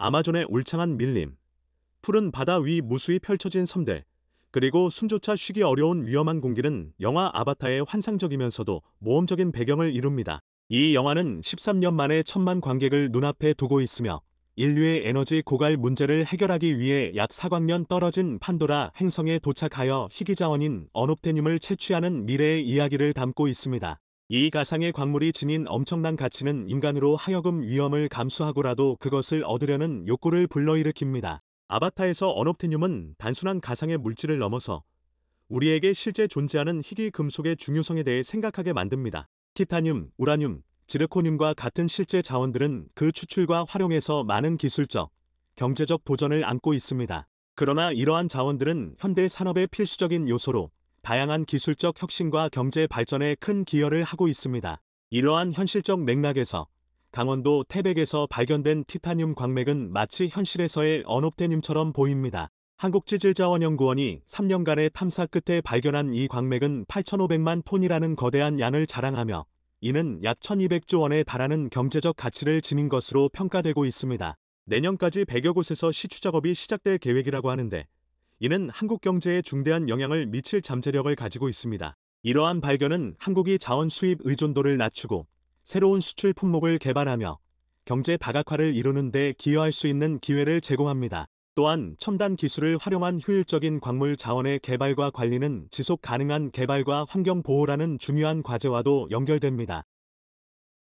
아마존의 울창한 밀림, 푸른 바다 위 무수히 펼쳐진 섬들, 그리고 숨조차 쉬기 어려운 위험한 공기는 영화 아바타의 환상적이면서도 모험적인 배경을 이룹니다. 이 영화는 13년 만에 천만 관객을 눈앞에 두고 있으며 인류의 에너지 고갈 문제를 해결하기 위해 약 4광년 떨어진 판도라 행성에 도착하여 희귀자원인 언옵테늄을 채취하는 미래의 이야기를 담고 있습니다. 이 가상의 광물이 지닌 엄청난 가치는 인간으로 하여금 위험을 감수하고라도 그것을 얻으려는 욕구를 불러일으킵니다. 아바타에서 언옵테늄은 단순한 가상의 물질을 넘어서 우리에게 실제 존재하는 희귀 금속의 중요성에 대해 생각하게 만듭니다. 티타늄, 우라늄, 지르코늄과 같은 실제 자원들은 그 추출과 활용에서 많은 기술적, 경제적 도전을 안고 있습니다. 그러나 이러한 자원들은 현대 산업의 필수적인 요소로 다양한 기술적 혁신과 경제 발전에 큰 기여를 하고 있습니다. 이러한 현실적 맥락에서 강원도 태백에서 발견된 티타늄 광맥은 마치 현실에서의 언옵테늄처럼 보입니다. 한국지질자원연구원이 3년간의 탐사 끝에 발견한 이 광맥은 8,500만 톤이라는 거대한 양을 자랑하며 이는 약 1,200조 원에 달하는 경제적 가치를 지닌 것으로 평가되고 있습니다. 내년까지 100여 곳에서 시추 작업이 시작될 계획이라고 하는데 이는 한국 경제에 중대한 영향을 미칠 잠재력을 가지고 있습니다. 이러한 발견은 한국이 자원 수입 의존도를 낮추고 새로운 수출 품목을 개발하며 경제 다각화를 이루는 데 기여할 수 있는 기회를 제공합니다. 또한 첨단 기술을 활용한 효율적인 광물 자원의 개발과 관리는 지속 가능한 개발과 환경 보호라는 중요한 과제와도 연결됩니다.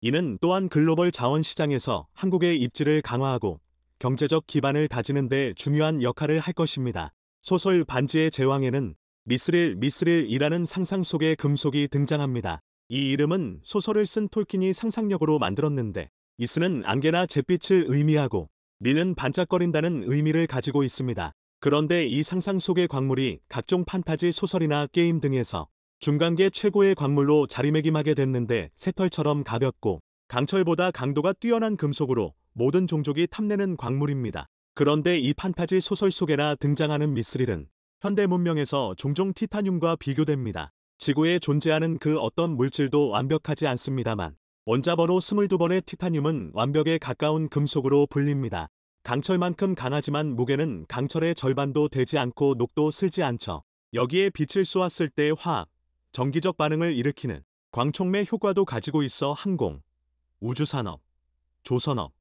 이는 또한 글로벌 자원 시장에서 한국의 입지를 강화하고 경제적 기반을 다지는 데 중요한 역할을 할 것입니다. 소설 반지의 제왕에는 미스릴 미스릴이라는 상상 속의 금속이 등장합니다. 이 이름은 소설을 쓴 톨킨이 상상력으로 만들었는데 이스는 안개나 잿빛을 의미하고 미는 반짝거린다는 의미를 가지고 있습니다. 그런데 이 상상 속의 광물이 각종 판타지 소설이나 게임 등에서 중간계 최고의 광물로 자리매김하게 됐는데 새털처럼 가볍고 강철보다 강도가 뛰어난 금속으로 모든 종족이 탐내는 광물입니다. 그런데 이 판타지 소설 속에나 등장하는 미스릴은 현대 문명에서 종종 티타늄과 비교됩니다. 지구에 존재하는 그 어떤 물질도 완벽하지 않습니다만 원자번호 22번의 티타늄은 완벽에 가까운 금속으로 불립니다. 강철만큼 강하지만 무게는 강철의 절반도 되지 않고 녹도 슬지 않죠. 여기에 빛을 쏘았을 때의 화학, 전기적 반응을 일으키는 광촉매 효과도 가지고 있어 항공, 우주산업, 조선업,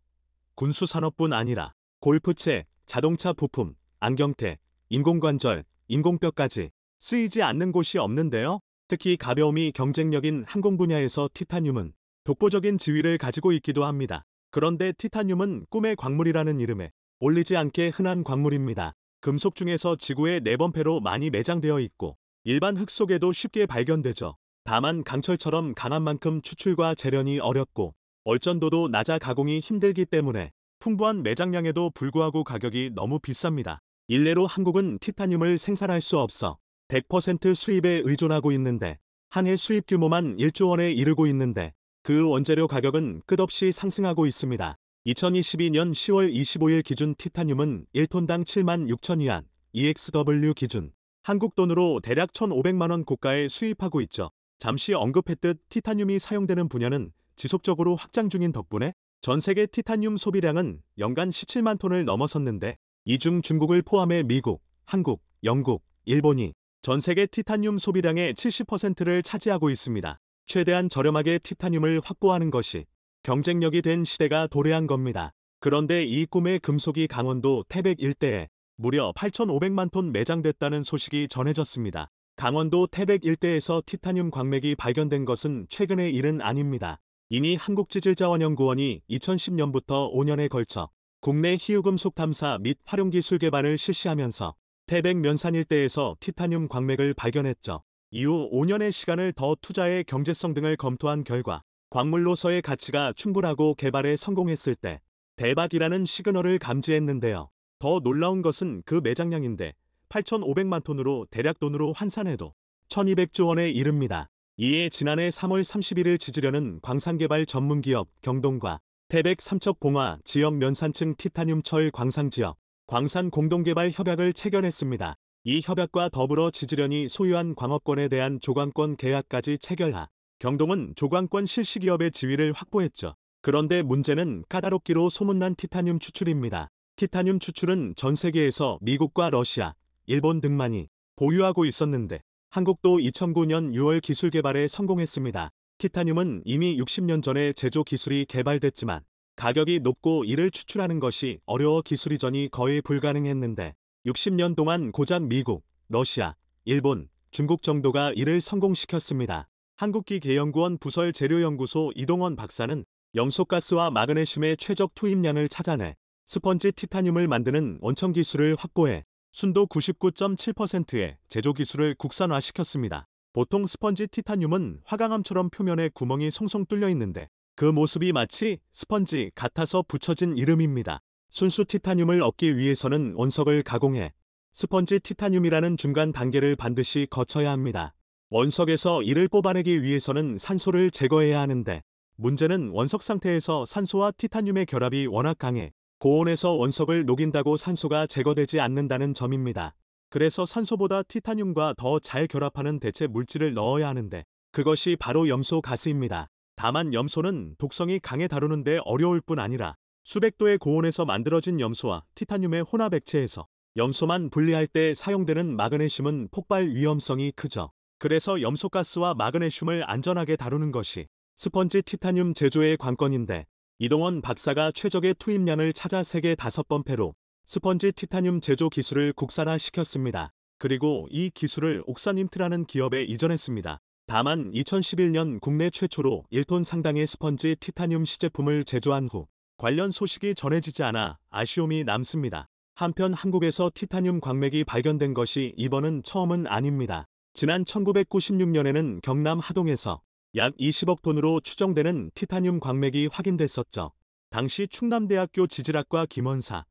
군수산업뿐 아니라 골프채, 자동차 부품, 안경테, 인공관절, 인공뼈까지 쓰이지 않는 곳이 없는데요. 특히 가벼움이 경쟁력인 항공 분야에서 티타늄은 독보적인 지위를 가지고 있기도 합니다. 그런데 티타늄은 꿈의 광물이라는 이름에 올리지 않게 흔한 광물입니다. 금속 중에서 지구의 네번패로 많이 매장되어 있고 일반 흙 속에도 쉽게 발견되죠. 다만 강철처럼 강한 만큼 추출과 재련이 어렵고 얼전도도 낮아 가공이 힘들기 때문에 풍부한 매장량에도 불구하고 가격이 너무 비쌉니다. 일례로 한국은 티타늄을 생산할 수 없어 100% 수입에 의존하고 있는데 한 해 수입 규모만 1조 원에 이르고 있는데 그 원재료 가격은 끝없이 상승하고 있습니다. 2022년 10월 25일 기준 티타늄은 1톤당 7만 6천 위안, EXW 기준, 한국 돈으로 대략 1,500만원 고가에 수입하고 있죠. 잠시 언급했듯 티타늄이 사용되는 분야는 지속적으로 확장 중인 덕분에 전 세계 티타늄 소비량은 연간 17만 톤을 넘어섰는데 이 중 중국을 포함해 미국, 한국, 영국, 일본이 전 세계 티타늄 소비량의 70%를 차지하고 있습니다. 최대한 저렴하게 티타늄을 확보하는 것이 경쟁력이 된 시대가 도래한 겁니다. 그런데 이 꿈의 금속이 강원도 태백 일대에 무려 8,500만 톤 매장됐다는 소식이 전해졌습니다. 강원도 태백 일대에서 티타늄 광맥이 발견된 것은 최근의 일은 아닙니다. 이미 한국지질자원연구원이 2010년부터 5년에 걸쳐 국내 희유금속 탐사 및 활용기술 개발을 실시하면서 태백 면산 일대에서 티타늄 광맥을 발견했죠. 이후 5년의 시간을 더 투자해 경제성 등을 검토한 결과 광물로서의 가치가 충분하고 개발에 성공했을 때 대박이라는 시그널을 감지했는데요. 더 놀라운 것은 그 매장량인데 8,500만 톤으로 대략 돈으로 환산해도 1,200조 원에 이릅니다. 이에 지난해 3월 30일을 지지려는 광산개발 전문기업 경동과 태백 삼척 봉화 지역 면산층 티타늄철 광산지역 광산 공동개발 협약을 체결했습니다. 이 협약과 더불어 지지련이 소유한 광업권에 대한 조광권 계약까지 체결하 경동은 조광권 실시기업의 지위를 확보했죠. 그런데 문제는 까다롭기로 소문난 티타늄 추출입니다. 티타늄 추출은 전 세계에서 미국과 러시아, 일본 등만이 보유하고 있었는데 한국도 2009년 6월 기술 개발에 성공했습니다. 티타늄은 이미 60년 전에 제조 기술이 개발됐지만 가격이 높고 이를 추출하는 것이 어려워 기술 이전이 거의 불가능했는데 60년 동안 고작 미국, 러시아, 일본, 중국 정도가 이를 성공시켰습니다. 한국기계연구원 부설 재료연구소 이동원 박사는 염소가스와 마그네슘의 최적 투입량을 찾아내 스펀지 티타늄을 만드는 원천 기술을 확보해 순도 99.7%의 제조 기술을 국산화시켰습니다. 보통 스펀지 티타늄은 화강암처럼 표면에 구멍이 송송 뚫려 있는데 그 모습이 마치 스펀지 같아서 붙여진 이름입니다. 순수 티타늄을 얻기 위해서는 원석을 가공해 스펀지 티타늄이라는 중간 단계를 반드시 거쳐야 합니다. 원석에서 이를 뽑아내기 위해서는 산소를 제거해야 하는데 문제는 원석 상태에서 산소와 티타늄의 결합이 워낙 강해 고온에서 원석을 녹인다고 산소가 제거되지 않는다는 점입니다. 그래서 산소보다 티타늄과 더 잘 결합하는 대체 물질을 넣어야 하는데 그것이 바로 염소 가스입니다. 다만 염소는 독성이 강해 다루는데 어려울 뿐 아니라 수백도의 고온에서 만들어진 염소와 티타늄의 혼합 액체에서 염소만 분리할 때 사용되는 마그네슘은 폭발 위험성이 크죠. 그래서 염소가스와 마그네슘을 안전하게 다루는 것이 스펀지 티타늄 제조의 관건인데 이동원 박사가 최적의 투입량을 찾아 세계 5번패로 스펀지 티타늄 제조 기술을 국산화시켰습니다. 그리고 이 기술을 옥산임트라는 기업에 이전했습니다. 다만 2011년 국내 최초로 1톤 상당의 스펀지 티타늄 시제품을 제조한 후 관련 소식이 전해지지 않아 아쉬움이 남습니다. 한편 한국에서 티타늄 광맥이 발견된 것이 이번은 처음은 아닙니다. 지난 1996년에는 경남 하동에서 약 20억 돈으로 추정되는 티타늄 광맥이 확인됐었죠. 당시 충남대학교 지질학과 김원사,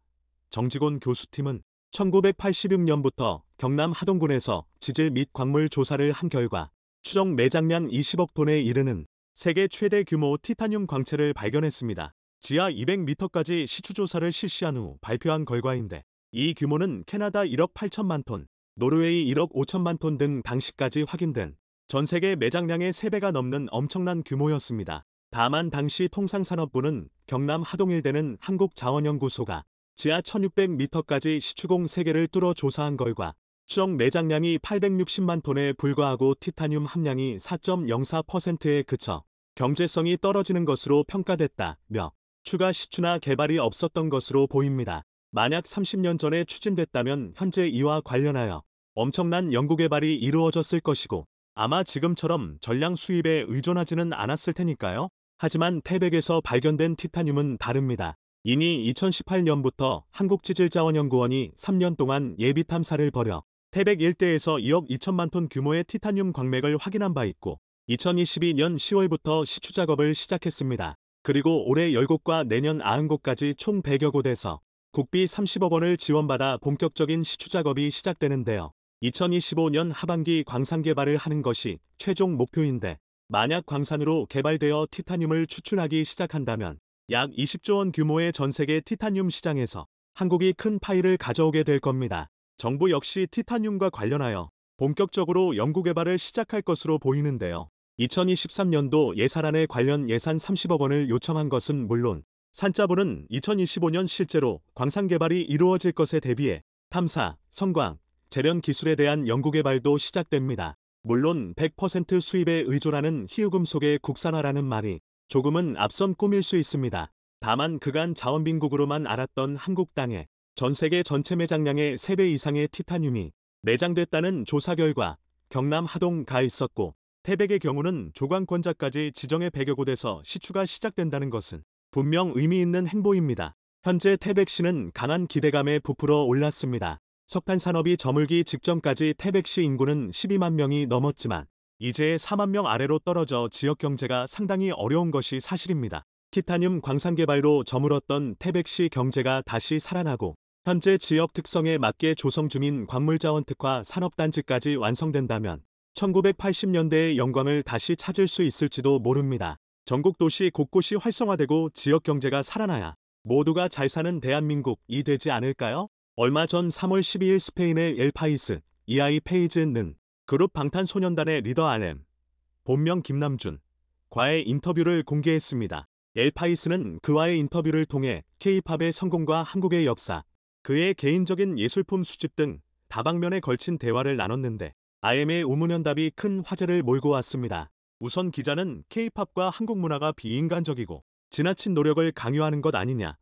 정직원 교수팀은 1986년부터 경남 하동군에서 지질 및 광물 조사를 한 결과 추정 매장량 20억 톤에 이르는 세계 최대 규모 티타늄 광채를 발견했습니다. 지하 200m까지 시추조사를 실시한 후 발표한 결과인데 이 규모는 캐나다 1억 8천만 톤, 노르웨이 1억 5천만 톤 등 당시까지 확인된 전 세계 매장량의 3배가 넘는 엄청난 규모였습니다. 다만 당시 통상산업부는 경남 하동일대는 한국자원연구소가 지하 1600m까지 시추공 3개를 뚫어 조사한 결과 추정 매장량이 860만 톤에 불과하고 티타늄 함량이 4.04%에 그쳐 경제성이 떨어지는 것으로 평가됐다며 추가 시추나 개발이 없었던 것으로 보입니다. 만약 30년 전에 추진됐다면 현재 이와 관련하여 엄청난 연구개발이 이루어졌을 것이고 아마 지금처럼 전량 수입에 의존하지는 않았을 테니까요. 하지만 태백에서 발견된 티타늄은 다릅니다. 이미 2018년부터 한국지질자원연구원이 3년 동안 예비 탐사를 벌여 태백 일대에서 2억 2천만 톤 규모의 티타늄 광맥을 확인한 바 있고 2022년 10월부터 시추 작업을 시작했습니다. 그리고 올해 10곳과 내년 90곳까지 총 100여 곳에서 국비 30억 원을 지원받아 본격적인 시추 작업이 시작되는데요. 2025년 하반기 광산 개발을 하는 것이 최종 목표인데 만약 광산으로 개발되어 티타늄을 추출하기 시작한다면 약 20조 원 규모의 전 세계 티타늄 시장에서 한국이 큰 파일을 가져오게 될 겁니다. 정부 역시 티타늄과 관련하여 본격적으로 연구개발을 시작할 것으로 보이는데요. 2023년도 예산안에 관련 예산 30억 원을 요청한 것은 물론 산자부는 2025년 실제로 광산 개발이 이루어질 것에 대비해 탐사, 성광, 재련 기술에 대한 연구개 발도 시작됩니다. 물론 100% 수입에 의존하는 희유금속의 국산화라는 말이 조금은 앞선 꿈일 수 있습니다. 다만 그간 자원빈국으로만 알았던 한국 땅에 전 세계 전체 매장량의 3배 이상의 티타늄이 내장됐다는 조사 결과 경남 하동가 있었고 태백의 경우는 조광권자까지 지정해배0 0여 곳에서 시추가 시작된다는 것은 분명 의미 있는 행보입니다. 현재 태백시는 강한 기대감에 부풀어 올랐습니다. 석탄 산업이 저물기 직전까지 태백시 인구는 12만 명이 넘었지만 이제 4만 명 아래로 떨어져 지역 경제가 상당히 어려운 것이 사실입니다. 티타늄 광산 개발로 저물었던 태백시 경제가 다시 살아나고 현재 지역 특성에 맞게 조성 중인 광물자원 특화 산업단지까지 완성된다면 1980년대의 영광을 다시 찾을 수 있을지도 모릅니다. 전국 도시 곳곳이 활성화되고 지역 경제가 살아나야 모두가 잘 사는 대한민국이 되지 않을까요? 얼마 전 3월 12일 스페인의 엘파이스, 이아이 페이즈는 그룹 방탄소년단의 리더 RM, 본명 김남준, 과의 인터뷰를 공개했습니다. 엘파이스는 그와의 인터뷰를 통해 케이팝의 성공과 한국의 역사, 그의 개인적인 예술품 수집 등 다방면에 걸친 대화를 나눴는데 RM의 우문현답이 큰 화제를 몰고 왔습니다. 우선 기자는 케이팝과 한국 문화가 비인간적이고 지나친 노력을 강요하는 것 아니냐는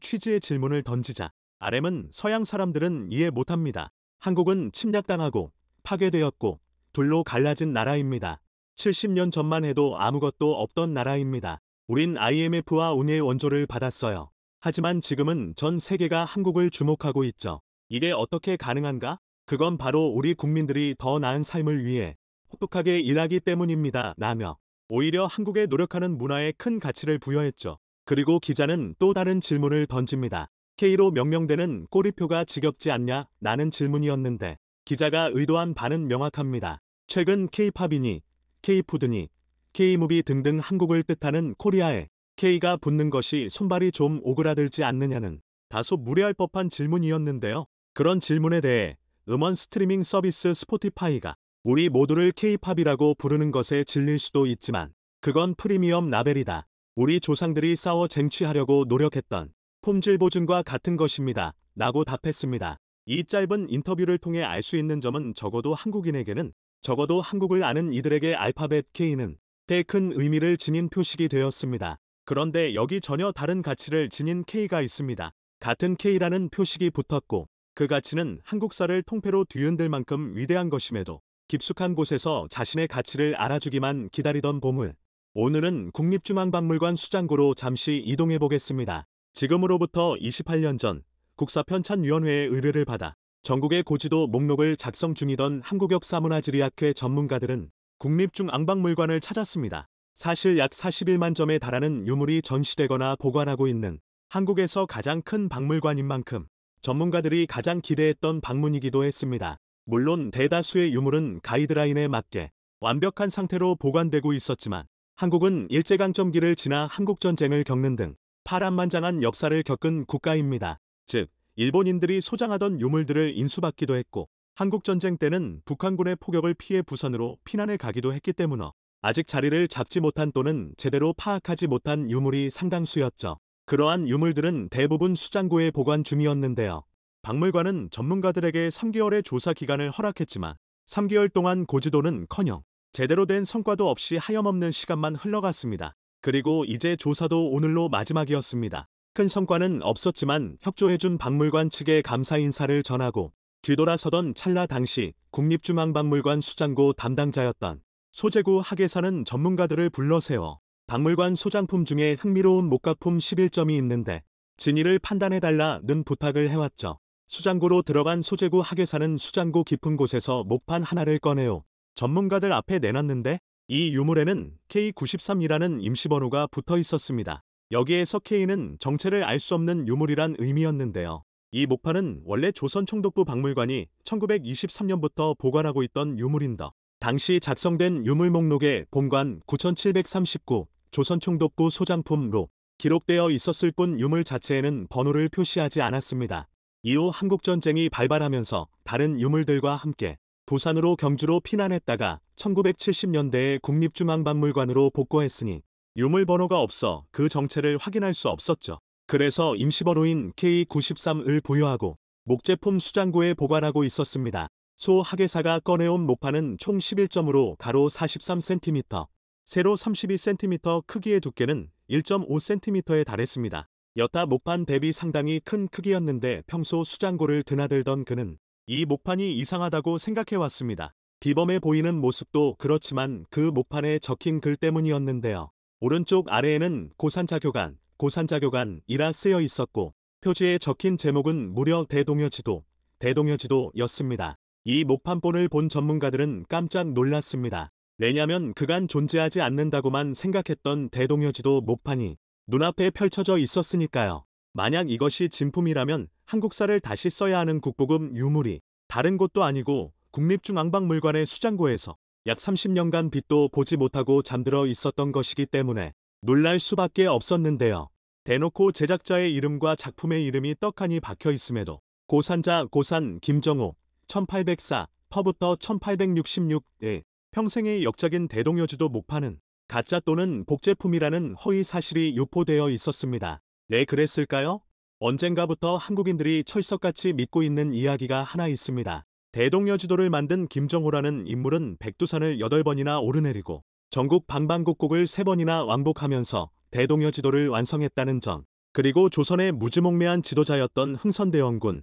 취지의 질문을 던지자 RM은 서양 사람들은 이해 못합니다. 한국은 침략당하고 파괴되었고 둘로 갈라진 나라입니다. 70년 전만 해도 아무것도 없던 나라입니다. 우린 IMF와 운의 원조를 받았어요. 하지만 지금은 전 세계가 한국을 주목하고 있죠. 이게 어떻게 가능한가? 그건 바로 우리 국민들이 더 나은 삶을 위해 혹독하게 일하기 때문입니다. 라며 오히려 한국에 노력하는 문화에 큰 가치를 부여했죠. 그리고 기자는 또 다른 질문을 던집니다. K로 명명되는 꼬리표가 지겹지 않냐? 라는 질문이었는데 기자가 의도한 반는 명확합니다. 최근 K-팝이니 K-푸드니 K무비 등등 한국을 뜻하는 코리아에 K가 붙는 것이 손발이 좀 오그라들지 않느냐는 다소 무례할 법한 질문이었는데요. 그런 질문에 대해 음원 스트리밍 서비스 스포티파이가 우리 모두를 K-팝이라고 부르는 것에 질릴 수도 있지만 그건 프리미엄 라벨이다. 우리 조상들이 싸워 쟁취하려고 노력했던 품질 보증과 같은 것입니다. 라고 답했습니다. 이 짧은 인터뷰를 통해 알 수 있는 점은 적어도 한국인에게는 적어도 한국을 아는 이들에게 알파벳 K는 꽤큰 의미를 지닌 표식이 되었습니다. 그런데 여기 전혀 다른 가치를 지닌 K가 있습니다. 같은 K라는 표식이 붙었고 그 가치는 한국사를 통폐로 뒤흔들 만큼 위대한 것임에도 깊숙한 곳에서 자신의 가치를 알아주기만 기다리던 보물. 오늘은 국립중앙박물관 수장고로 잠시 이동해 보겠습니다. 지금으로부터 28년 전 국사편찬위원회의 의뢰를 받아 전국의 고지도 목록을 작성 중이던 한국역사문화지리학회 전문가들은 국립중앙박물관을 찾았습니다. 사실 약 41만 점에 달하는 유물이 전시되거나 보관하고 있는 한국에서 가장 큰 박물관인 만큼 전문가들이 가장 기대했던 방문이기도 했습니다. 물론 대다수의 유물은 가이드라인에 맞게 완벽한 상태로 보관되고 있었지만 한국은 일제강점기를 지나 한국전쟁을 겪는 등 파란만장한 역사를 겪은 국가입니다. 즉, 일본인들이 소장하던 유물들을 인수받기도 했고 한국전쟁 때는 북한군의 포격을 피해 부산으로 피난을 가기도 했기 때문에 아직 자리를 잡지 못한 또는 제대로 파악하지 못한 유물이 상당수였죠. 그러한 유물들은 대부분 수장고에 보관 중이었는데요. 박물관은 전문가들에게 3개월의 조사 기간을 허락했지만 3개월 동안 고지도는커녕 제대로 된 성과도 없이 하염없는 시간만 흘러갔습니다. 그리고 이제 조사도 오늘로 마지막이었습니다. 큰 성과는 없었지만 협조해준 박물관 측에 감사 인사를 전하고 뒤돌아서던 찰나 당시 국립중앙박물관 수장고 담당자였던 소재구 학예사는 전문가들을 불러세워 박물관 소장품 중에 흥미로운 목가품 11점이 있는데 진위를 판단해달라는 부탁을 해왔죠. 수장고로 들어간 소재구 학예사는 수장고 깊은 곳에서 목판 하나를 꺼내요. 전문가들 앞에 내놨는데 이 유물에는 K93이라는 임시번호가 붙어 있었습니다. 여기에서 K는 정체를 알 수 없는 유물이란 의미였는데요. 이 목판은 원래 조선 총독부 박물관이 1923년부터 보관하고 있던 유물인더 당시 작성된 유물 목록에 본관 9739 조선 총독부 소장품로 기록되어 있었을 뿐 유물 자체에는 번호를 표시하지 않았습니다. 이후 한국전쟁이 발발하면서 다른 유물들과 함께 부산으로 경주로 피난했다가 1970년대에 국립중앙박물관으로 복고했으니 유물번호가 없어 그 정체를 확인할 수 없었죠. 그래서 임시번호인 K93을 부여하고 목제품 수장고에 보관하고 있었습니다. 소 학예사가 꺼내온 목판은총 11점으로 가로 43cm, 세로 32cm 크기의 두께는 1.5cm에 달했습니다. 여타 목판 대비 상당히 큰 크기였는데 평소 수장고를 드나들던 그는 이 목판이 이상하다고 생각해왔습니다. 비범해 보이는 모습도 그렇지만 그 목판에 적힌 글 때문이었는데요. 오른쪽 아래에는 고산자교관, 고산자교관이라 쓰여 있었고 표지에 적힌 제목은 무려 대동여지도, 대동여지도였습니다. 이 목판본을 본 전문가들은 깜짝 놀랐습니다. 왜냐면 그간 존재하지 않는다고만 생각했던 대동여지도 목판이 눈앞에 펼쳐져 있었으니까요. 만약 이것이 진품이라면 한국사를 다시 써야 하는 국보금 유물이 다른 곳도 아니고 국립중앙박물관의 수장고에서 약 30년간 빛도 보지 못하고 잠들어 있었던 것이기 때문에 놀랄 수밖에 없었는데요. 대놓고 제작자의 이름과 작품의 이름이 떡하니 박혀 있음에도 고산자 고산 김정호 1804 터부터 1866의 평생의 역작인 대동여주도 목판은 가짜 또는 복제품이라는 허위 사실이 유포되어 있었습니다. 왜 그랬을까요? 언젠가부터 한국인들이 철석같이 믿고 있는 이야기가 하나 있습니다. 대동여지도를 만든 김정호라는 인물은 백두산을 8번이나 오르내리고 전국 방방곡곡을 3번이나 왕복하면서 대동여지도를 완성했다는 점, 그리고 조선의 무지몽매한 지도자였던 흥선대원군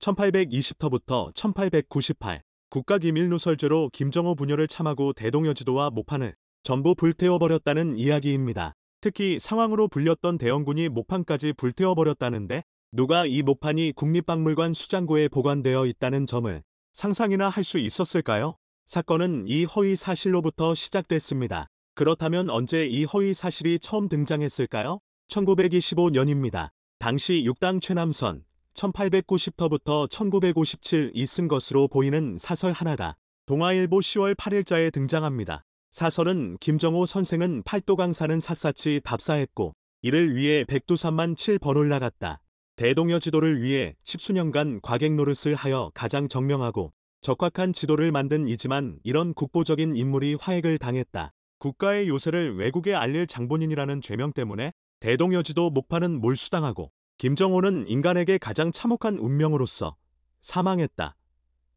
1820터부터 1898 국가기밀누설죄로 김정호 부녀를 참하고 대동여지도와 목판을 전부 불태워버렸다는 이야기입니다. 특히 상황으로 불렸던 대원군이 목판까지 불태워버렸다는데 누가 이 목판이 국립박물관 수장고에 보관되어 있다는 점을 상상이나 할 수 있었을까요? 사건은 이 허위 사실로부터 시작됐습니다. 그렇다면 언제 이 허위 사실이 처음 등장했을까요? 1925년입니다. 당시 6당 최남선 1890터부터 1957 이쓴 것으로 보이는 사설 하나가 동아일보 10월 8일자에 등장합니다. 사설은 김정호 선생은 팔도 강사는 샅샅이 답사했고 이를 위해 백두산만 7번 올라갔다. 대동여 지도를 위해 십수년간 과객 노릇을 하여 가장 정명하고 적확한 지도를 만든 이지만 이런 국보적인 인물이 화액을 당했다. 국가의 요새를 외국에 알릴 장본인이라는 죄명 때문에 대동여지도 목파는 몰수당하고 김정호는 인간에게 가장 참혹한 운명으로서 사망했다.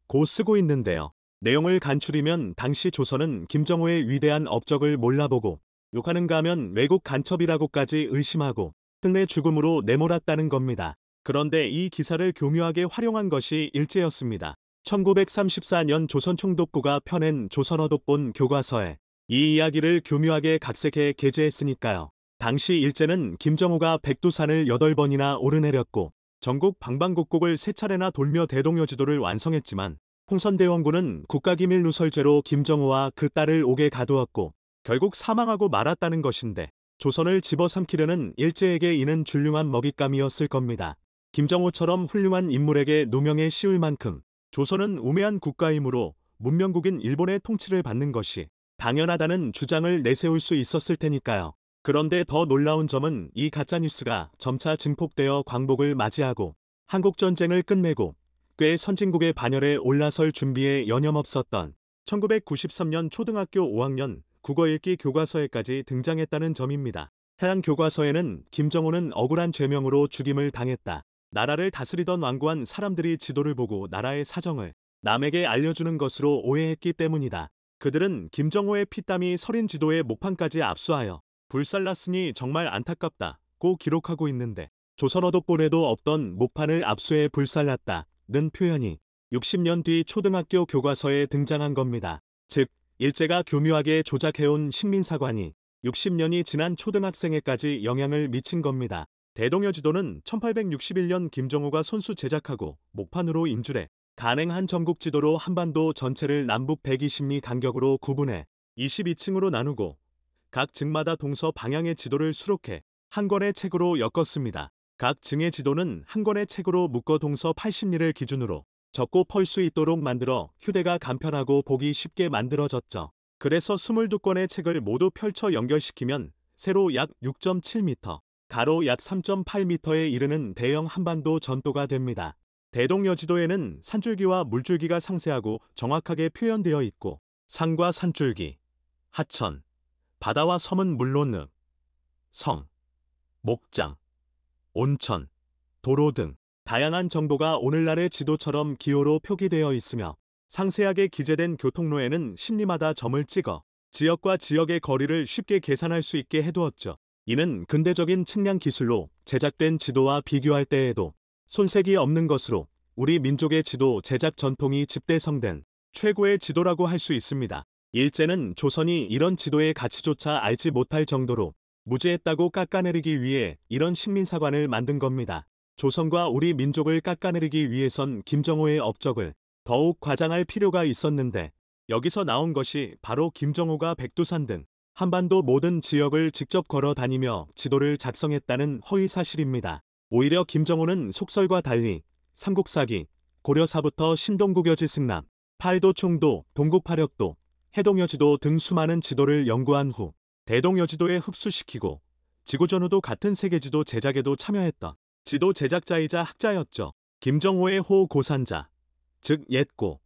고 쓰고 있는데요. 내용을 간추리면 당시 조선은 김정호의 위대한 업적을 몰라보고 욕하는가 하면 외국 간첩이라고까지 의심하고 등의 죽음으로 내몰았다는 겁니다. 그런데 이 기사를 교묘하게 활용한 것이 일제였습니다. 1934년 조선총독부가 펴낸 조선어독본 교과서에 이 이야기를 교묘하게 각색해 게재했으니까요. 당시 일제는 김정호가 백두산을 8번이나 오르내렸고 전국 방방곡곡을 세 차례나 돌며 대동여 지도를 완성했지만 홍선대원군은 국가기밀 누설죄로 김정호와 그 딸을 옥에 가두었고 결국 사망하고 말았다는 것인데 조선을 집어삼키려는 일제에게 이는 훌륭한 먹잇감이었을 겁니다. 김정호처럼 훌륭한 인물에게 노명에 씌울 만큼 조선은 우매한 국가이므로 문명국인 일본의 통치를 받는 것이 당연하다는 주장을 내세울 수 있었을 테니까요. 그런데 더 놀라운 점은 이 가짜뉴스가 점차 증폭되어 광복을 맞이하고 한국전쟁을 끝내고 꽤 선진국의 반열에 올라설 준비에 여념 없었던 1993년 초등학교 5학년 국어읽기 교과서에까지 등장했다는 점입니다. 해안 교과서에는 김정호는 억울한 죄명으로 죽임을 당했다. 나라를 다스리던 왕고한 사람들이 지도를 보고 나라의 사정을 남에게 알려주는 것으로 오해했기 때문이다. 그들은 김정호의 피땀이 서린 지도의 목판까지 압수하여 불살랐으니 정말 안타깝다고 기록하고 있는데 조선어독본에도 없던 목판을 압수해 불살랐다는 표현이 60년 뒤 초등학교 교과서에 등장한 겁니다. 즉 일제가 교묘하게 조작해온 식민사관이 60년이 지난 초등학생에까지 영향을 미친 겁니다. 대동여 지도는 1861년 김정우가 손수 제작하고 목판으로 인출해 간행한 전국 지도로 한반도 전체를 남북 120리 간격으로 구분해 22층으로 나누고 각층마다 동서 방향의 지도를 수록해 한 권의 책으로 엮었습니다. 각 증의 지도는 한 권의 책으로 묶어 동서 80리를 기준으로 적고펄수 있도록 만들어 휴대가 간편하고 보기 쉽게 만들어졌죠. 그래서 22권의 책을 모두 펼쳐 연결시키면 세로 약 6.7m, 가로 약 3.8m에 이르는 대형 한반도 전도가 됩니다. 대동여지도에는 산줄기와 물줄기가 상세하고 정확하게 표현되어 있고 산과 산줄기, 하천, 바다와 섬은 물론 성, 목장, 온천, 도로 등 다양한 정보가 오늘날의 지도처럼 기호로 표기되어 있으며 상세하게 기재된 교통로에는 심리마다 점을 찍어 지역과 지역의 거리를 쉽게 계산할 수 있게 해두었죠. 이는 근대적인 측량 기술로 제작된 지도와 비교할 때에도 손색이 없는 것으로 우리 민족의 지도 제작 전통이 집대성된 최고의 지도라고 할 수 있습니다. 일제는 조선이 이런 지도의 가치조차 알지 못할 정도로 무죄했다고 깎아내리기 위해 이런 식민사관을 만든 겁니다. 조선과 우리 민족을 깎아내리기 위해선 김정호의 업적을 더욱 과장할 필요가 있었는데 여기서 나온 것이 바로 김정호가 백두산 등 한반도 모든 지역을 직접 걸어 다니며 지도를 작성했다는 허위 사실입니다. 오히려 김정호는 속설과 달리 삼국사기, 고려사부터 신동국여지 승남, 팔도 총도, 동국파력도, 해동여지도 등 수많은 지도를 연구한 후 대동여지도에 흡수시키고 지구전후도 같은 세계지도 제작에도 참여했던 지도 제작자이자 학자였죠. 김정호의 호고산자, 즉 옛고,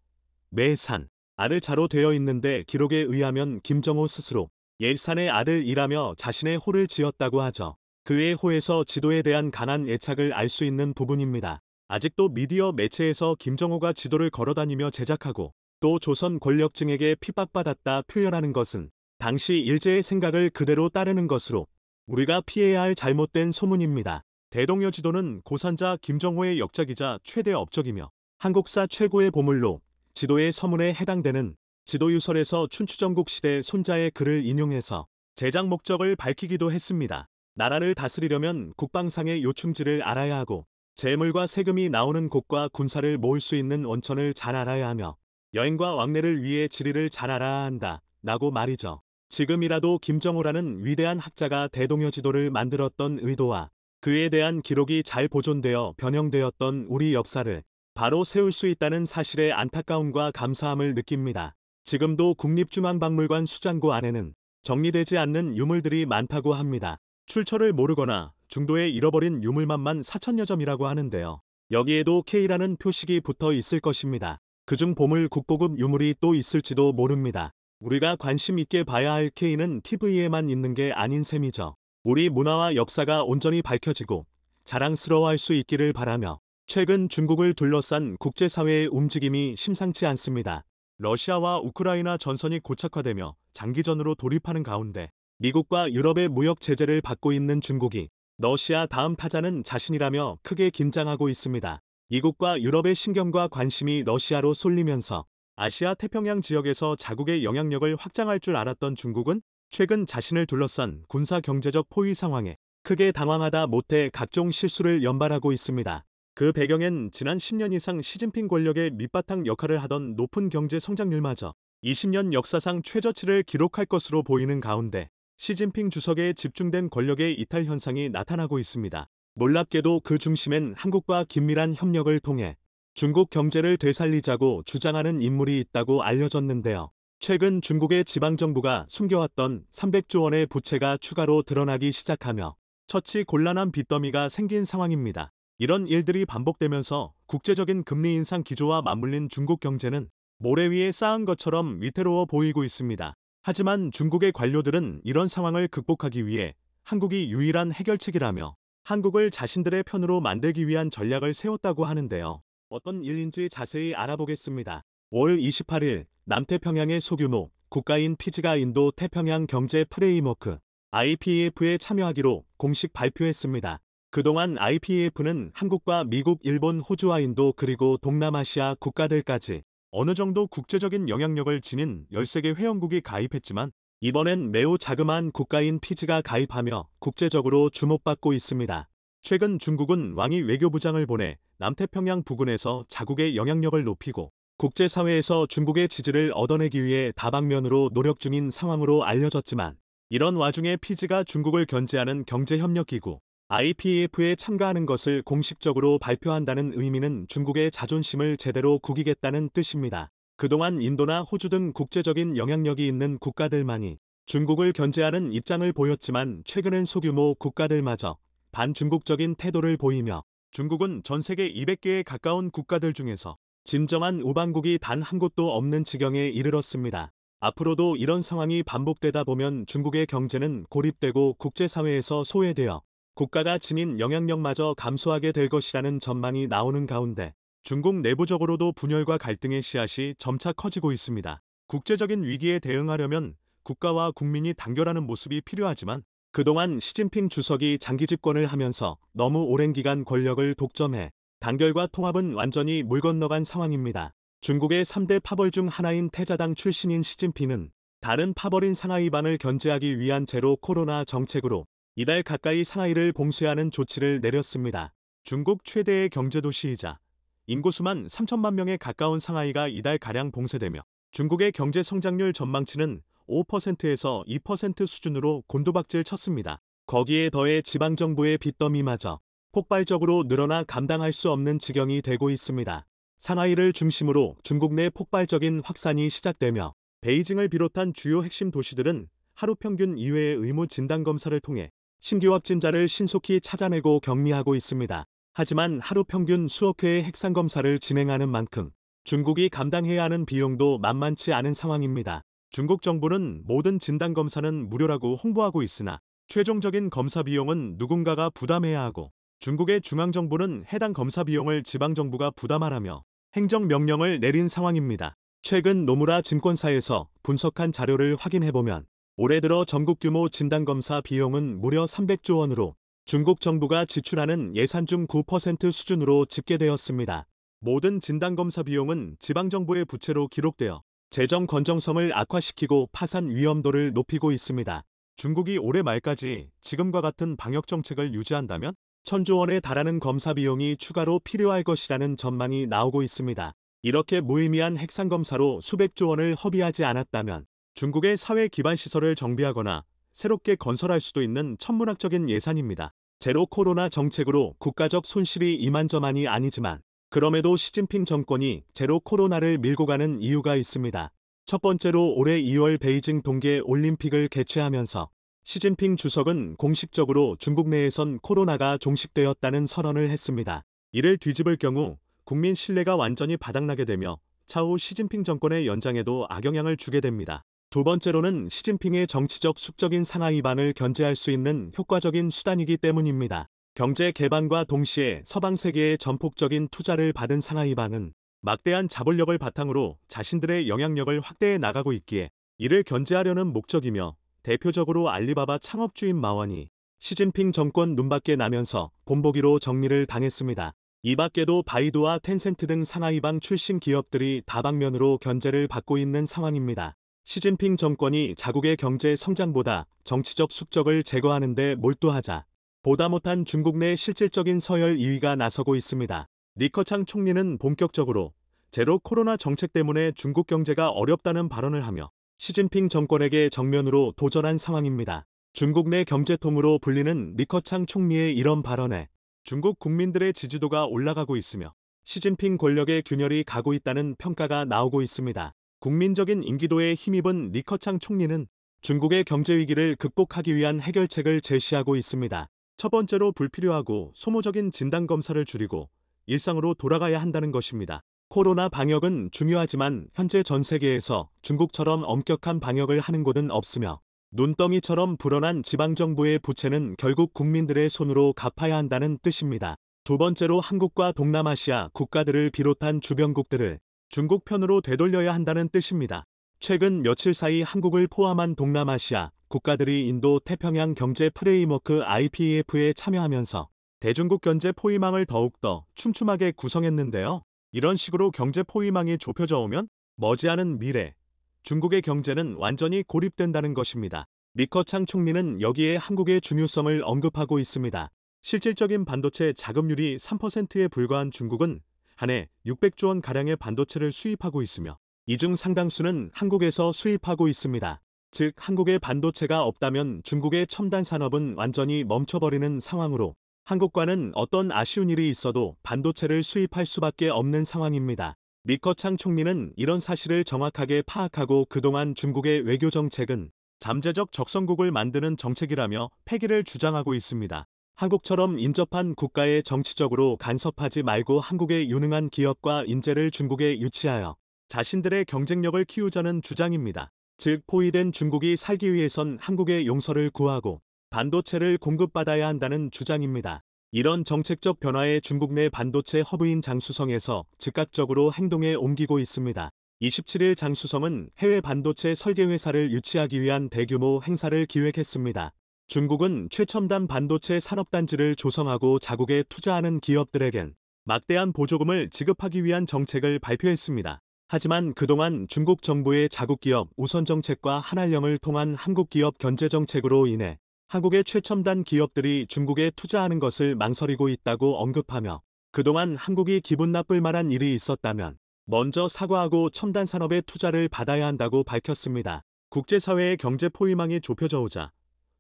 매산, 아를 자로 되어 있는데 기록에 의하면 김정호 스스로 옛산의 아들이라며 자신의 호를 지었다고 하죠. 그의 호에서 지도에 대한 가난 애착을 알 수 있는 부분입니다. 아직도 미디어 매체에서 김정호가 지도를 걸어다니며 제작하고 또 조선 권력층에게 핍박받았다 표현하는 것은 당시 일제의 생각을 그대로 따르는 것으로 우리가 피해야 할 잘못된 소문입니다. 대동여 지도는 고산자 김정호의 역작이자 최대 업적이며 한국사 최고의 보물로 지도의 서문에 해당되는 지도유설에서 춘추전국 시대 손자의 글을 인용해서 제작 목적을 밝히기도 했습니다. 나라를 다스리려면 국방상의 요충지를 알아야 하고 재물과 세금이 나오는 곳과 군사를 모을 수 있는 원천을 잘 알아야 하며 여행과 왕래를 위해 지리를 잘 알아야 한다. 라고 말이죠. 지금이라도 김정호라는 위대한 학자가 대동여 지도를 만들었던 의도와 그에 대한 기록이 잘 보존되어 변형되었던 우리 역사를 바로 세울 수 있다는 사실에 안타까움과 감사함을 느낍니다. 지금도 국립중앙박물관 수장고 안에는 정리되지 않는 유물들이 많다고 합니다. 출처를 모르거나 중도에 잃어버린 유물만만 4천여 점이라고 하는데요. 여기에도 K라는 표식이 붙어 있을 것입니다. 그중 보물 국보급 유물이 또 있을지도 모릅니다. 우리가 관심 있게 봐야 할 K는 TV에만 있는 게 아닌 셈이죠. 우리 문화와 역사가 온전히 밝혀지고 자랑스러워할 수 있기를 바라며 최근 중국을 둘러싼 국제사회의 움직임이 심상치 않습니다. 러시아와 우크라이나 전선이 고착화되며 장기전으로 돌입하는 가운데 미국과 유럽의 무역 제재를 받고 있는 중국이 러시아 다음 타자는 자신이라며 크게 긴장하고 있습니다. 미국과 유럽의 신경과 관심이 러시아로 쏠리면서 아시아 태평양 지역에서 자국의 영향력을 확장할 줄 알았던 중국은 최근 자신을 둘러싼 군사경제적 포위 상황에 크게 당황하다 못해 각종 실수를 연발하고 있습니다. 그 배경엔 지난 10년 이상 시진핑 권력의 밑바탕 역할을 하던 높은 경제 성장률마저 20년 역사상 최저치를 기록할 것으로 보이는 가운데 시진핑 주석의 집중된 권력의 이탈 현상이 나타나고 있습니다. 놀랍게도 그 중심엔 한국과 긴밀한 협력을 통해 중국 경제를 되살리자고 주장하는 인물이 있다고 알려졌는데요. 최근 중국의 지방정부가 숨겨왔던 300조 원의 부채가 추가로 드러나기 시작하며 처치 곤란한 빚더미가 생긴 상황입니다. 이런 일들이 반복되면서 국제적인 금리 인상 기조와 맞물린 중국 경제는 모래 위에 쌓은 것처럼 위태로워 보이고 있습니다. 하지만 중국의 관료들은 이런 상황을 극복하기 위해 한국이 유일한 해결책이라며 한국을 자신들의 편으로 만들기 위한 전략을 세웠다고 하는데요. 어떤 일인지 자세히 알아보겠습니다. 월 28일 남태평양의 소규모 국가인 피지가 인도 태평양 경제 프레임워크 IPEF에 참여하기로 공식 발표했습니다. 그동안 IPEF는 한국과 미국, 일본, 호주와 인도 그리고 동남아시아 국가들까지 어느 정도 국제적인 영향력을 지닌 13개 회원국이 가입했지만 이번엔 매우 자그마한 국가인 피지가 가입하며 국제적으로 주목받고 있습니다. 최근 중국은 왕이 외교부장을 보내 남태평양 부근에서 자국의 영향력을 높이고 국제사회에서 중국의 지지를 얻어내기 위해 다방면으로 노력 중인 상황으로 알려졌지만 이런 와중에 피지가 중국을 견제하는 경제협력기구 IPEF에 참가하는 것을 공식적으로 발표한다는 의미는 중국의 자존심을 제대로 구기겠다는 뜻입니다. 그동안 인도나 호주 등 국제적인 영향력이 있는 국가들만이 중국을 견제하는 입장을 보였지만 최근엔 소규모 국가들마저 반중국적인 태도를 보이며 중국은 전 세계 200개에 가까운 국가들 중에서 진정한 우방국이 단 한 곳도 없는 지경에 이르렀습니다. 앞으로도 이런 상황이 반복되다 보면 중국의 경제는 고립되고 국제사회에서 소외되어 국가가 지닌 영향력마저 감소하게 될 것이라는 전망이 나오는 가운데 중국 내부적으로도 분열과 갈등의 씨앗이 점차 커지고 있습니다. 국제적인 위기에 대응하려면 국가와 국민이 단결하는 모습이 필요하지만 그동안 시진핑 주석이 장기 집권을 하면서 너무 오랜 기간 권력을 독점해 단결과 통합은 완전히 물 건너간 상황입니다. 중국의 3대 파벌 중 하나인 태자당 출신인 시진핑은 다른 파벌인 상하이 반을 견제하기 위한 제로 코로나 정책으로 이달 가까이 상하이를 봉쇄하는 조치를 내렸습니다. 중국 최대의 경제도시이자 인구수만 3천만 명에 가까운 상하이가 이달 가량 봉쇄되며 중국의 경제 성장률 전망치는 5%에서 2% 수준으로 곤두박질 쳤습니다. 거기에 더해 지방정부의 빚더미마저 폭발적으로 늘어나 감당할 수 없는 지경이 되고 있습니다. 상하이를 중심으로 중국 내 폭발적인 확산이 시작되며 베이징을 비롯한 주요 핵심 도시들은 하루 평균 이외의 의무 진단 검사를 통해 신규 확진자를 신속히 찾아내고 격리하고 있습니다. 하지만 하루 평균 수억 회의 핵산 검사를 진행하는 만큼 중국이 감당해야 하는 비용도 만만치 않은 상황입니다. 중국 정부는 모든 진단 검사는 무료라고 홍보하고 있으나 최종적인 검사 비용은 누군가가 부담해야 하고 중국의 중앙정부는 해당 검사 비용을 지방정부가 부담하라며 행정명령을 내린 상황입니다. 최근 노무라 증권사에서 분석한 자료를 확인해보면 올해 들어 전국 규모 진단검사 비용은 무려 300조 원으로 중국 정부가 지출하는 예산 중 9% 수준으로 집계되었습니다. 모든 진단검사 비용은 지방정부의 부채로 기록되어 재정 건정성을 악화시키고 파산 위험도를 높이고 있습니다. 중국이 올해 말까지 지금과 같은 방역정책을 유지한다면 천조 원에 달하는 검사 비용이 추가로 필요할 것이라는 전망이 나오고 있습니다. 이렇게 무의미한 핵산 검사로 수백조 원을 허비하지 않았다면 중국의 사회 기반 시설을 정비하거나 새롭게 건설할 수도 있는 천문학적인 예산입니다. 제로 코로나 정책으로 국가적 손실이 이만저만이 아니지만 그럼에도 시진핑 정권이 제로 코로나를 밀고 가는 이유가 있습니다. 첫 번째로 올해 2월 베이징 동계 올림픽을 개최하면서 시진핑 주석은 공식적으로 중국 내에선 코로나가 종식되었다는 선언을 했습니다. 이를 뒤집을 경우 국민 신뢰가 완전히 바닥나게 되며 차후 시진핑 정권의 연장에도 악영향을 주게 됩니다. 두 번째로는 시진핑의 정치적 숙적인 상하이반을 견제할 수 있는 효과적인 수단이기 때문입니다. 경제 개방과 동시에 서방 세계의 전폭적인 투자를 받은 상하이반은 막대한 자본력을 바탕으로 자신들의 영향력을 확대해 나가고 있기에 이를 견제하려는 목적이며 대표적으로 알리바바 창업주인 마원이 시진핑 정권 눈밖에 나면서 본보기로 정리를 당했습니다. 이 밖에도 바이두와 텐센트 등 상하이방 출신 기업들이 다방면으로 견제를 받고 있는 상황입니다. 시진핑 정권이 자국의 경제 성장보다 정치적 숙적을 제거하는 데 몰두하자 보다 못한 중국 내 실질적인 서열 2위가 나서고 있습니다. 리커창 총리는 본격적으로 제로 코로나 정책 때문에 중국 경제가 어렵다는 발언을 하며 시진핑 정권에게 정면으로 도전한 상황입니다. 중국 내 경제통으로 불리는 리커창 총리의 이런 발언에 중국 국민들의 지지도가 올라가고 있으며 시진핑 권력의 균열이 가고 있다는 평가가 나오고 있습니다. 국민적인 인기도에 힘입은 리커창 총리는 중국의 경제 위기를 극복하기 위한 해결책을 제시하고 있습니다. 첫 번째로 불필요하고 소모적인 진단 검사를 줄이고 일상으로 돌아가야 한다는 것입니다. 코로나 방역은 중요하지만 현재 전 세계에서 중국처럼 엄격한 방역을 하는 곳은 없으며 눈덩이처럼 불어난 지방정부의 부채는 결국 국민들의 손으로 갚아야 한다는 뜻입니다. 두 번째로 한국과 동남아시아 국가들을 비롯한 주변국들을 중국 편으로 되돌려야 한다는 뜻입니다. 최근 며칠 사이 한국을 포함한 동남아시아 국가들이 인도 태평양 경제 프레임워크 IPEF에 참여하면서 대중국 견제 포위망을 더욱더 춤촘하게 구성했는데요. 이런 식으로 경제 포위망이 좁혀져 오면 머지않은 미래 중국의 경제는 완전히 고립된다는 것입니다. 리커창 총리는 여기에 한국의 중요성을 언급하고 있습니다. 실질적인 반도체 자급률이 3%에 불과한 중국은 한 해 600조 원가량의 반도체를 수입하고 있으며 이 중 상당수는 한국에서 수입하고 있습니다. 즉 한국의 반도체가 없다면 중국의 첨단 산업은 완전히 멈춰버리는 상황으로 한국과는 어떤 아쉬운 일이 있어도 반도체를 수입할 수밖에 없는 상황입니다. 미커창 총리는 이런 사실을 정확하게 파악하고 그동안 중국의 외교 정책은 잠재적 적성국을 만드는 정책이라며 폐기를 주장하고 있습니다. 한국처럼 인접한 국가에 정치적으로 간섭하지 말고 한국의 유능한 기업과 인재를 중국에 유치하여 자신들의 경쟁력을 키우자는 주장입니다. 즉 포위된 중국이 살기 위해선 한국의 용서를 구하고 반도체를 공급받아야 한다는 주장입니다. 이런 정책적 변화에 중국 내 반도체 허브인 장수성에서 즉각적으로 행동에 옮기고 있습니다. 27일 장수성은 해외 반도체 설계회사를 유치하기 위한 대규모 행사를 기획했습니다. 중국은 최첨단 반도체 산업단지를 조성하고 자국에 투자하는 기업들에겐 막대한 보조금을 지급하기 위한 정책을 발표했습니다. 하지만 그동안 중국 정부의 자국 기업 우선 정책과 한할령을 통한 한국 기업 견제 정책으로 인해 한국의 최첨단 기업들이 중국에 투자하는 것을 망설이고 있다고 언급하며 그동안 한국이 기분 나쁠 만한 일이 있었다면 먼저 사과하고 첨단 산업에 투자를 받아야 한다고 밝혔습니다. 국제사회의 경제 포위망이 좁혀져 오자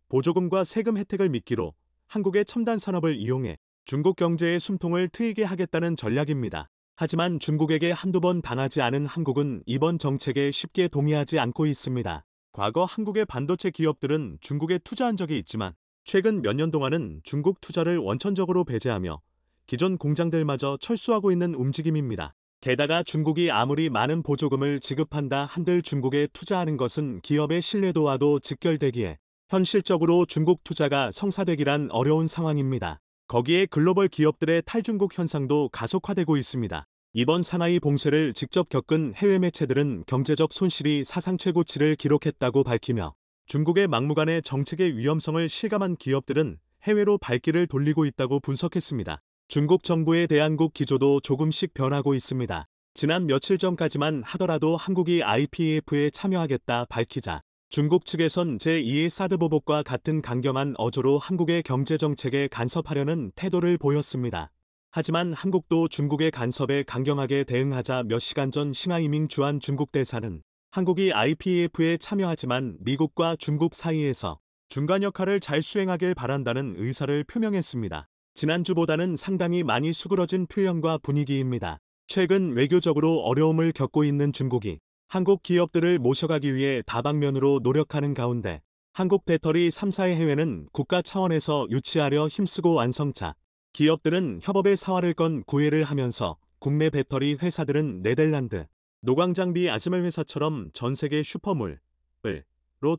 보조금과 세금 혜택을 미끼로 한국의 첨단 산업을 이용해 중국 경제의 숨통을 트이게 하겠다는 전략입니다. 하지만 중국에게 한두 번 당하지 않은 한국은 이번 정책에 쉽게 동의하지 않고 있습니다. 과거 한국의 반도체 기업들은 중국에 투자한 적이 있지만 최근 몇 년 동안은 중국 투자를 원천적으로 배제하며 기존 공장들마저 철수하고 있는 움직임입니다. 게다가 중국이 아무리 많은 보조금을 지급한다 한들 중국에 투자하는 것은 기업의 신뢰도와도 직결되기에 현실적으로 중국 투자가 성사되기란 어려운 상황입니다. 거기에 글로벌 기업들의 탈중국 현상도 가속화되고 있습니다. 이번 사나이 봉쇄를 직접 겪은 해외 매체들은 경제적 손실이 사상 최고치를 기록했다고 밝히며 중국의 막무가내 정책의 위험성을 실감한 기업들은 해외로 발길을 돌리고 있다고 분석했습니다. 중국 정부에 대한국 기조도 조금씩 변하고 있습니다. 지난 며칠 전까지만 하더라도 한국이 IPEF에 참여하겠다 밝히자 중국 측에선 제2의 사드 보복과 같은 강경한 어조로 한국의 경제 정책에 간섭하려는 태도를 보였습니다. 하지만 한국도 중국의 간섭에 강경하게 대응하자 몇 시간 전싱하이민 주한 중국 대사는 한국이 IPEF에 참여하지만 미국과 중국 사이에서 중간 역할을 잘 수행하길 바란다는 의사를 표명했습니다. 지난주보다는 상당히 많이 수그러진 표현과 분위기입니다. 최근 외교적으로 어려움을 겪고 있는 중국이 한국 기업들을 모셔가기 위해 다방면으로 노력하는 가운데 한국 배터리 3사의 해외는 국가 차원에서 유치하려 힘쓰고 완성차 기업들은 협업의 사활을 건 구애를 하면서 국내 배터리 회사들은 네덜란드, 노광장비 아즈멜 회사처럼 전 세계 슈퍼물로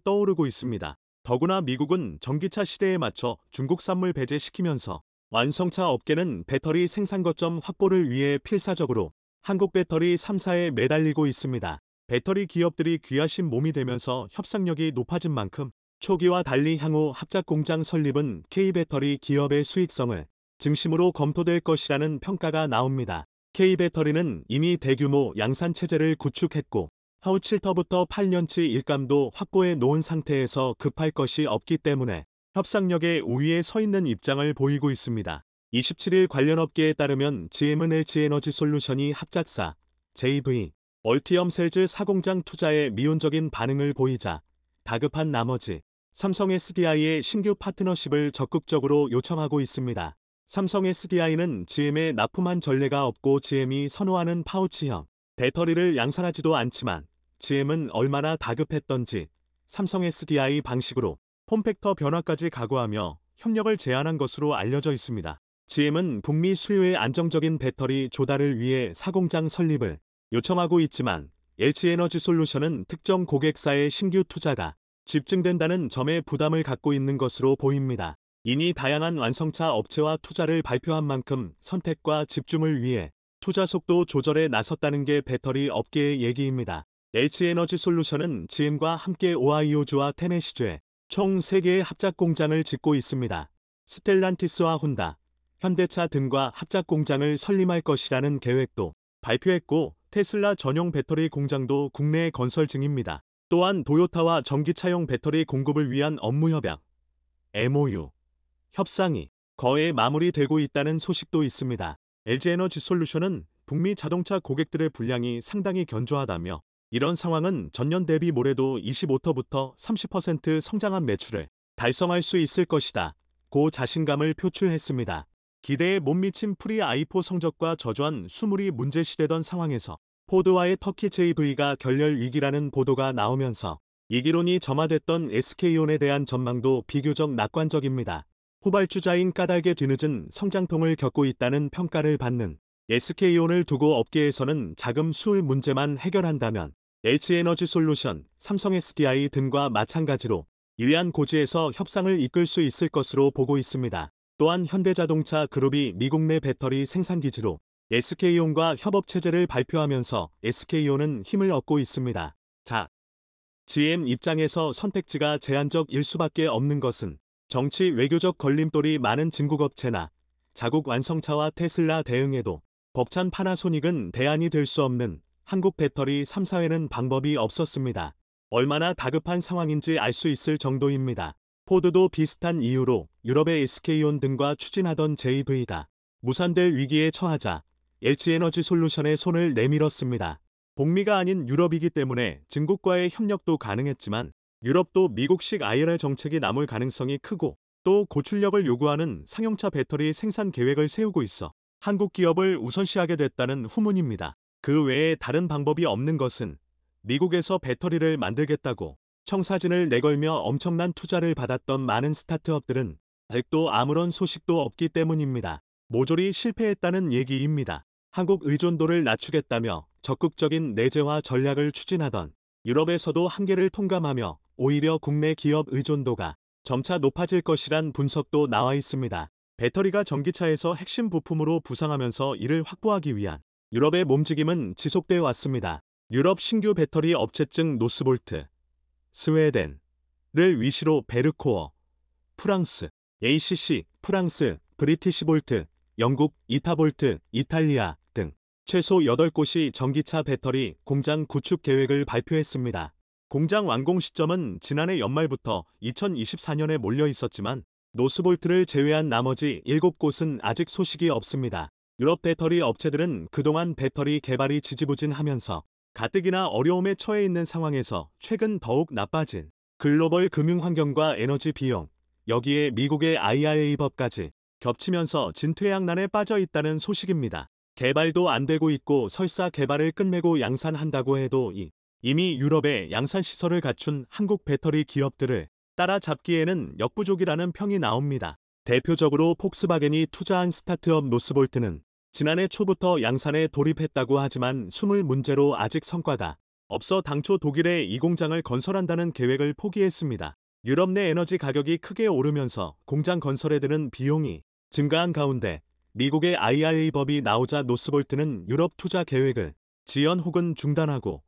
떠오르고 있습니다. 더구나 미국은 전기차 시대에 맞춰 중국산물 배제시키면서 완성차 업계는 배터리 생산 거점 확보를 위해 필사적으로 한국 배터리 3사에 매달리고 있습니다. 배터리 기업들이 귀하신 몸이 되면서 협상력이 높아진 만큼 초기와 달리 향후 합작 공장 설립은 K배터리 기업의 수익성을 중심으로 검토될 것이라는 평가가 나옵니다. K배터리는 이미 대규모 양산체제를 구축했고 하우 7터부터 8년치 일감도 확보해 놓은 상태에서 급할 것이 없기 때문에 협상력의 우위에 서 있는 입장을 보이고 있습니다. 27일 관련 업계에 따르면 g m LG 에너지 솔루션이 합작사 JV 얼티엄 셀즈 사공장 투자에 미온적인 반응을 보이자 다급한 나머지 삼성 SDI의 신규 파트너십을 적극적으로 요청하고 있습니다. 삼성 SDI는 GM에 납품한 전례가 없고 GM이 선호하는 파우치형 배터리를 양산하지도 않지만 GM은 얼마나 다급했던지 삼성 SDI 방식으로 폼팩터 변화까지 각오하며 협력을 제안한 것으로 알려져 있습니다. GM은 북미 수요의 안정적인 배터리 조달을 위해 사공장 설립을 요청하고 있지만 LG 에너지 솔루션은 특정 고객사의 신규 투자가 집중된다는 점에 부담을 갖고 있는 것으로 보입니다. 이미 다양한 완성차 업체와 투자를 발표한 만큼 선택과 집중을 위해 투자 속도 조절에 나섰다는 게 배터리 업계의 얘기입니다. H에너지 솔루션은 GM과 함께 오하이오주와 테네시주에 총 3개의 합작 공장을 짓고 있습니다. 스텔란티스와 혼다, 현대차 등과 합작 공장을 설립할 것이라는 계획도 발표했고 테슬라 전용 배터리 공장도 국내에 건설 중입니다. 또한 도요타와 전기차용 배터리 공급을 위한 업무 협약, MOU, 협상이 거의 마무리되고 있다는 소식도 있습니다. LG에너지 솔루션은 북미 자동차 고객들의 분량이 상당히 견조하다며 이런 상황은 전년 대비 모레도 25%부터 30% 성장한 매출을 달성할 수 있을 것이다. 고 자신감을 표출했습니다. 기대에 못 미친 프리 아이포 성적과 저조한 수물이 문제시되던 상황에서 포드와의 터키 JV가 결렬 위기라는 보도가 나오면서 이기론이 점화됐던 SK온에 대한 전망도 비교적 낙관적입니다. 후발주자인 까닭에 뒤늦은 성장통을 겪고 있다는 평가를 받는 SK온을 두고 업계에서는 자금 수을 문제만 해결한다면 H에너지솔루션, 삼성SDI 등과 마찬가지로 유리한 고지에서 협상을 이끌 수 있을 것으로 보고 있습니다. 또한 현대자동차 그룹이 미국 내 배터리 생산기지로 SK온과 협업체제를 발표하면서 SK온은 힘을 얻고 있습니다. 자, GM 입장에서 선택지가 제한적일 수밖에 없는 것은 정치 외교적 걸림돌이 많은 진국업체나 자국 완성차와 테슬라 대응에도 법찬 파나소닉은 대안이 될 수 없는 한국 배터리 3사회는 방법이 없었습니다. 얼마나 다급한 상황인지 알 수 있을 정도입니다. 포드도 비슷한 이유로 유럽의 SK온 등과 추진하던 JV다. 무산될 위기에 처하자 LG에너지 솔루션에 손을 내밀었습니다. 복리가 아닌 유럽이기 때문에 중국과의 협력도 가능했지만 유럽도 미국식 IRA 정책이 남을 가능성이 크고 또 고출력을 요구하는 상용차 배터리 생산 계획을 세우고 있어 한국 기업을 우선시하게 됐다는 후문입니다. 그 외에 다른 방법이 없는 것은 미국에서 배터리를 만들겠다고 청사진을 내걸며 엄청난 투자를 받았던 많은 스타트업들은 아직도 아무런 소식도 없기 때문입니다. 모조리 실패했다는 얘기입니다. 한국 의존도를 낮추겠다며 적극적인 내재화 전략을 추진하던 유럽에서도 한계를 통감하며 오히려 국내 기업 의존도가 점차 높아질 것이란 분석도 나와 있습니다. 배터리가 전기차에서 핵심 부품으로 부상하면서 이를 확보하기 위한 유럽의 몸직임은 지속돼 왔습니다. 유럽 신규 배터리 업체증 노스볼트, 스웨덴를 위시로 베르코어, 프랑스, ACC, 프랑스, 브리티시볼트, 영국, 이타볼트, 이탈리아 등 최소 8곳이 전기차 배터리 공장 구축 계획을 발표했습니다. 공장 완공 시점은 지난해 연말부터 2024년에 몰려 있었지만 노스볼트를 제외한 나머지 7곳은 아직 소식이 없습니다. 유럽 배터리 업체들은 그동안 배터리 개발이 지지부진하면서 가뜩이나 어려움에 처해 있는 상황에서 최근 더욱 나빠진 글로벌 금융 환경과 에너지 비용, 여기에 미국의 IRA 법까지 겹치면서 진퇴양난에 빠져 있다는 소식입니다. 개발도 안 되고 있고 설사 개발을 끝내고 양산한다고 해도 이 이미 유럽의 양산시설을 갖춘 한국 배터리 기업들을 따라잡기에는 역부족이라는 평이 나옵니다. 대표적으로 폭스바겐이 투자한 스타트업 노스볼트는 지난해 초부터 양산에 돌입했다고 하지만 숨을 문제로 아직 성과다. 없어 당초 독일에 이 공장을 건설한다는 계획을 포기했습니다. 유럽 내 에너지 가격이 크게 오르면서 공장 건설에 드는 비용이 증가한 가운데 미국의 IRA 법이 나오자 노스볼트는 유럽 투자 계획을 지연 혹은 중단하고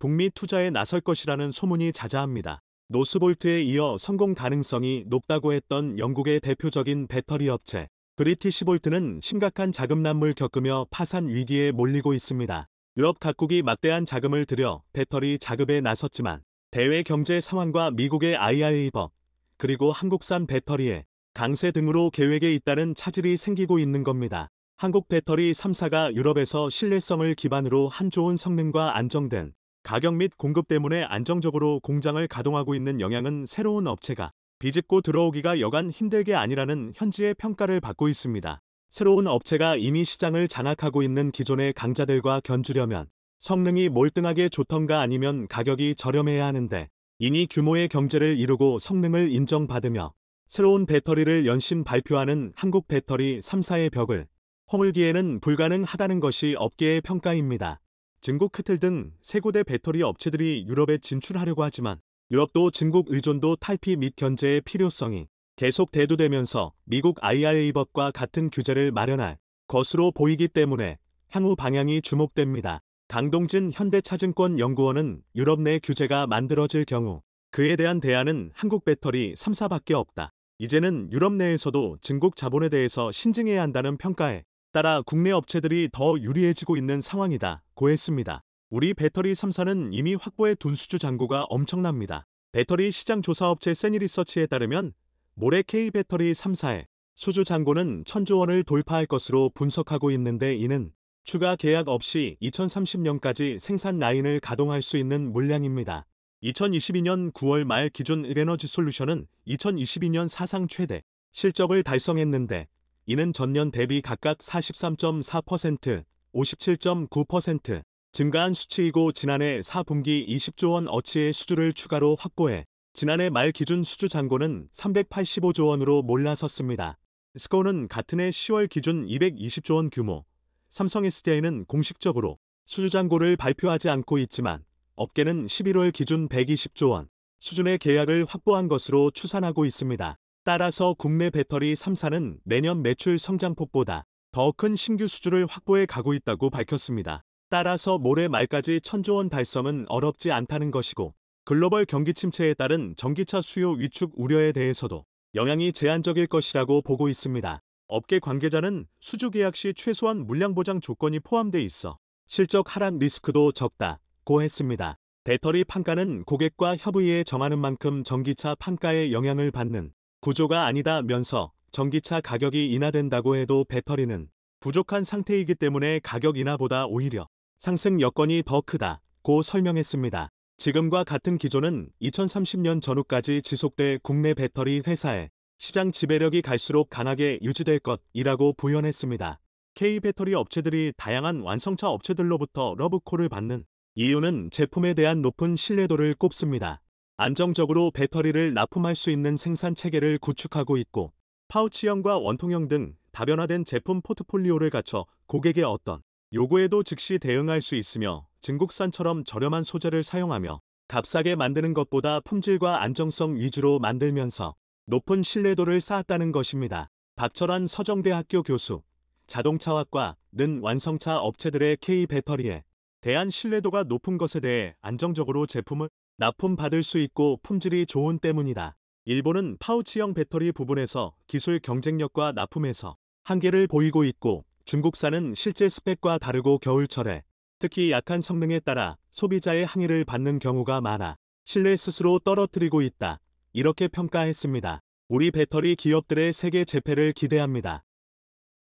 북미 투자에 나설 것이라는 소문이 자자합니다. 노스볼트에 이어 성공 가능성이 높다고 했던 영국의 대표적인 배터리 업체 브리티시볼트는 심각한 자금난물 겪으며 파산 위기에 몰리고 있습니다. 유럽 각국이 막대한 자금을 들여 배터리 자급에 나섰지만 대외 경제 상황과 미국의 IRA 법 그리고 한국산 배터리에 강세 등으로 계획에 있다는 차질이 생기고 있는 겁니다. 한국 배터리 3사가 유럽에서 신뢰성을 기반으로 한 좋은 성능과 안정된 가격 및 공급 때문에 안정적으로 공장을 가동하고 있는 영향은 새로운 업체가 비집고 들어오기가 여간 힘들게 아니라는 현지의 평가를 받고 있습니다. 새로운 업체가 이미 시장을 장악하고 있는 기존의 강자들과 견주려면 성능이 몰등하게 좋던가 아니면 가격이 저렴해야 하는데 이미 규모의 경제를 이루고 성능을 인정받으며 새로운 배터리를 연신 발표하는 한국 배터리 3사의 벽을 허물기에는 불가능하다는 것이 업계의 평가입니다. 증국 크틀 등 세고대 배터리 업체들이 유럽에 진출하려고 하지만 유럽도 증국 의존도 탈피 및 견제의 필요성이 계속 대두되면서 미국 IRA법과 같은 규제를 마련할 것으로 보이기 때문에 향후 방향이 주목됩니다. 강동진 현대차증권 연구원은 유럽 내 규제가 만들어질 경우 그에 대한 대안은 한국 배터리 3사밖에 없다. 이제는 유럽 내에서도 증국 자본에 대해서 신증해야 한다는 평가에 따라 국내 업체들이 더 유리해지고 있는 상황이다 고했습니다. 우리 배터리 3사는 이미 확보해 둔 수주 잔고가 엄청납니다. 배터리 시장 조사업체 세니리서치에 따르면 모레 K배터리 3사의 수주 잔고는 천조 원을 돌파할 것으로 분석하고 있는데 이는 추가 계약 없이 2030년까지 생산 라인을 가동할 수 있는 물량입니다. 2022년 9월 말 기준 에너지 솔루션은 2022년 사상 최대 실적을 달성했는데 이는 전년 대비 각각 43.4%, 57.9% 증가한 수치이고 지난해 4분기 20조 원 어치의 수주를 추가로 확보해 지난해 말 기준 수주 잔고는 385조 원으로 몰라섰습니다. 스코어는 같은 해 10월 기준 220조 원 규모, 삼성 SDI는 공식적으로 수주 잔고를 발표하지 않고 있지만 업계는 11월 기준 120조 원 수준의 계약을 확보한 것으로 추산하고 있습니다. 따라서 국내 배터리 3사는 내년 매출 성장폭보다 더 큰 신규 수주를 확보해 가고 있다고 밝혔습니다. 따라서 모레 말까지 천조 원 달성은 어렵지 않다는 것이고 글로벌 경기 침체에 따른 전기차 수요 위축 우려에 대해서도 영향이 제한적일 것이라고 보고 있습니다. 업계 관계자는 수주 계약 시 최소한 물량 보장 조건이 포함돼 있어 실적 하락 리스크도 적다고 했습니다. 배터리 판가는 고객과 협의에 정하는 만큼 전기차 판가에 영향을 받는 구조가 아니다면서 전기차 가격이 인하된다고 해도 배터리는 부족한 상태이기 때문에 가격 인하보다 오히려 상승 여건이 더 크다고 설명했습니다. 지금과 같은 기조는 2030년 전후까지 지속될 국내 배터리 회사의 시장 지배력이 갈수록 강하게 유지될 것이라고 부연했습니다. K배터리 업체들이 다양한 완성차 업체들로부터 러브콜을 받는 이유는 제품에 대한 높은 신뢰도를 꼽습니다. 안정적으로 배터리를 납품할 수 있는 생산 체계를 구축하고 있고 파우치형과 원통형 등 다변화된 제품 포트폴리오를 갖춰 고객의 어떤 요구에도 즉시 대응할 수 있으며 중국산처럼 저렴한 소재를 사용하며 값싸게 만드는 것보다 품질과 안정성 위주로 만들면서 높은 신뢰도를 쌓았다는 것입니다. 박철환 서정대학교 교수 자동차학과는 완성차 업체들의 K 배터리에 대한 신뢰도가 높은 것에 대해 안정적으로 제품을 납품받을 수 있고 품질이 좋은 때문이다. 일본은 파우치형 배터리 부분에서 기술 경쟁력과 납품에서 한계를 보이고 있고 중국산은 실제 스펙과 다르고 겨울철에 특히 약한 성능에 따라 소비자의 항의를 받는 경우가 많아 실내 스스로 떨어뜨리고 있다. 이렇게 평가했습니다. 우리 배터리 기업들의 세계 재패를 기대합니다.